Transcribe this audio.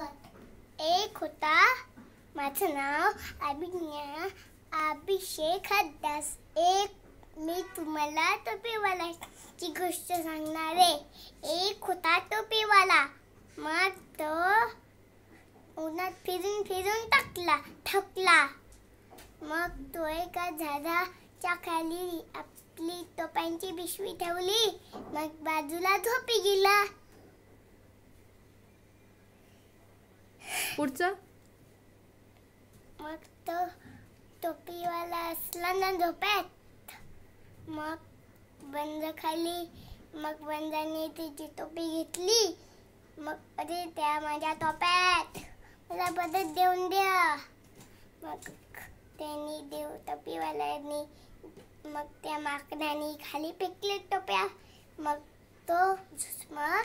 एक होता माझं नाव अभिज्ञा अभिषेक हद्दास एक मी तुम्हाला टोपीवालाची गोष्ट सांगणार आहे एक होता टोपीवाला मग तो उन्हात फिरून फिरून टाकला ठकला मग तो एका झाडाच्या खाली आपली टोप्यांची पिशवी ठेवली मग बाजूला झोपी गेला पुढचं मग तो टोपीवाला असला ना झोप्यात मग बंज खाली मग बंजाने तिची टोपी घेतली मग अरे त्या माझ्या टोप्यात मला मदत देऊन द्या मग त्यांनी देव टोपीवाल्यांनी मग त्या माकडाने खाली फेकले टोप्या मग तो मग